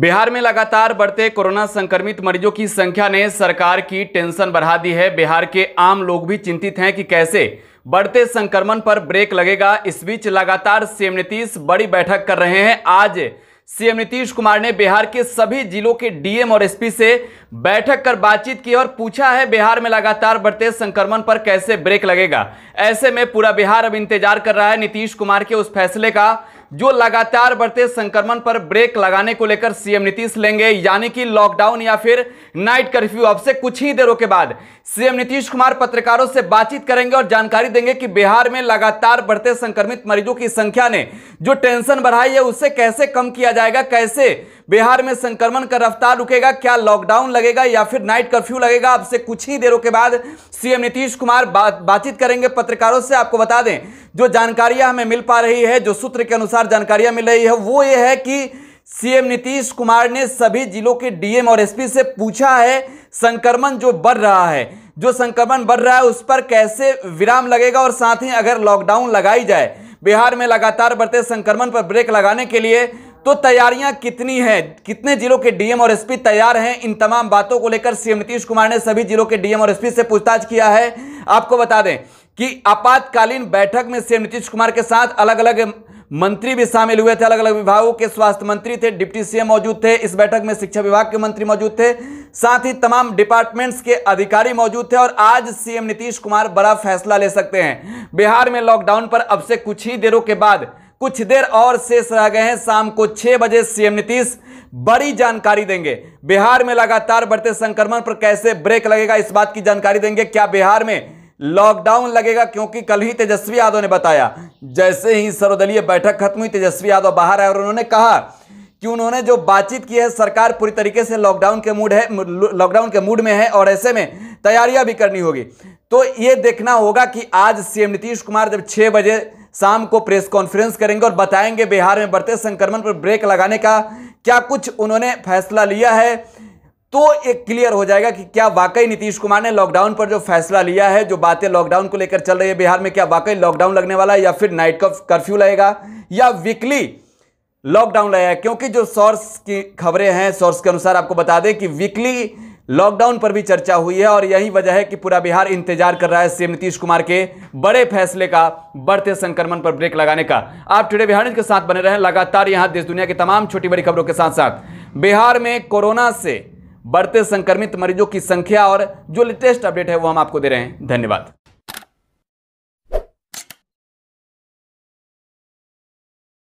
बिहार में लगातार बढ़ते कोरोना संक्रमित मरीजों की संख्या ने सरकार की टेंशन बढ़ा दी है बिहार के आम लोग भी चिंतित हैं कि कैसे बढ़ते संक्रमण पर ब्रेक लगेगा इस बीच लगातार सीएम नीतीश बड़ी बैठक कर रहे हैं आज सीएम नीतीश कुमार ने बिहार के सभी जिलों के डीएम और एसपी से बैठक कर बातचीत की और पूछा है बिहार में लगातार बढ़ते संक्रमण पर कैसे ब्रेक लगेगा ऐसे में पूरा बिहार अब इंतजार कर रहा है नीतीश कुमार के उस फैसले का जो लगातार बढ़ते संक्रमण पर ब्रेक लगाने को लेकर सीएम नीतीश लेंगे यानी कि लॉकडाउन या फिर नाइट कर्फ्यू अब से कुछ ही देरों के बाद सीएम नीतीश कुमार पत्रकारों से बातचीत करेंगे और जानकारी देंगे कि बिहार में लगातार बढ़ते संक्रमित मरीजों की संख्या ने जो टेंशन बढ़ाई है उसे कैसे कम किया जाएगा कैसे बिहार में संक्रमण का रफ्तार रुकेगा क्या लॉकडाउन लगेगा या फिर नाइट कर्फ्यू लगेगा अब से कुछ ही देरों के बाद सीएम नीतीश कुमार बात बातचीत करेंगे पत्रकारों से आपको बता दें जो जानकारियां हमें मिल पा रही है जो सूत्र के अनुसार जानकारियां मिल रही है वो ये है कि सीएम नीतीश कुमार ने सभी जिलों के डीएम और एसपी से पूछा है संक्रमण जो बढ़ रहा है जो संक्रमण बढ़ रहा है उस पर कैसे विराम लगेगा और साथ ही अगर लॉकडाउन लगाई जाए बिहार में लगातार बढ़ते संक्रमण पर ब्रेक लगाने के लिए तो तैयारियां कितनी हैं कितने जिलों के डीएम और एसपी तैयार हैं इन तमाम बातों को लेकर सीएम नीतीश कुमार ने सभी जिलों के डीएम और एसपी से पूछताछ किया है आपको बता दें कि आपातकालीन बैठक में सीएम नीतीश कुमार के साथ अलग अलग मंत्री भी शामिल हुए थे अलग अलग विभागों के स्वास्थ्य मंत्री थे डिप्टी सीएम मौजूद थे इस बैठक में शिक्षा विभाग के मंत्री मौजूद थे साथ ही तमाम डिपार्टमेंट्स के अधिकारी मौजूद थे और आज सीएम नीतीश कुमार बड़ा फैसला ले सकते हैं बिहार में लॉकडाउन पर अब से कुछ ही देरों के बाद कुछ देर और शेष रह गए हैं शाम को छह बजे सीएम नीतीश बड़ी जानकारी देंगे बिहार में लगातार बढ़ते संक्रमण पर कैसे ब्रेक लगेगा इस बात की जानकारी देंगे क्या बिहार में लॉकडाउन लगेगा क्योंकि कल ही तेजस्वी यादव ने बताया जैसे ही सर्वदलीय बैठक खत्म हुई तेजस्वी यादव बाहर आए और उन्होंने कहा कि उन्होंने जो बातचीत की है सरकार पूरी तरीके से लॉकडाउन के मूड है लॉकडाउन के मूड में है और ऐसे में तैयारियां भी करनी होगी तो ये देखना होगा कि आज सीएम नीतीश कुमार जब छः बजे शाम को प्रेस कॉन्फ्रेंस करेंगे और बताएंगे बिहार में बढ़ते संक्रमण पर ब्रेक लगाने का क्या कुछ उन्होंने फैसला लिया है तो एक क्लियर हो जाएगा कि क्या वाकई नीतीश कुमार ने लॉकडाउन पर जो फैसला लिया है जो बातें लॉकडाउन को लेकर चल रही है बिहार में क्या वाकई लॉकडाउन लगने वाला है या फिर नाइट का कर्फ्यू लगेगा या वीकली लॉकडाउन लगेगा क्योंकि जो सोर्स की खबरें हैं सोर्स के अनुसार आपको बता दें कि वीकली लॉकडाउन पर भी चर्चा हुई है और यही वजह है कि पूरा बिहार इंतजार कर रहा है सीएम नीतीश कुमार के बड़े फैसले का बढ़ते संक्रमण पर ब्रेक लगाने का आप टुडे बिहार के साथ बने रहें लगातार यहां देश दुनिया की तमाम छोटी बड़ी खबरों के साथ साथ बिहार में कोरोना से बढ़ते संक्रमित मरीजों की संख्या और जो लेटेस्ट अपडेट है वो हम आपको दे रहे हैं धन्यवाद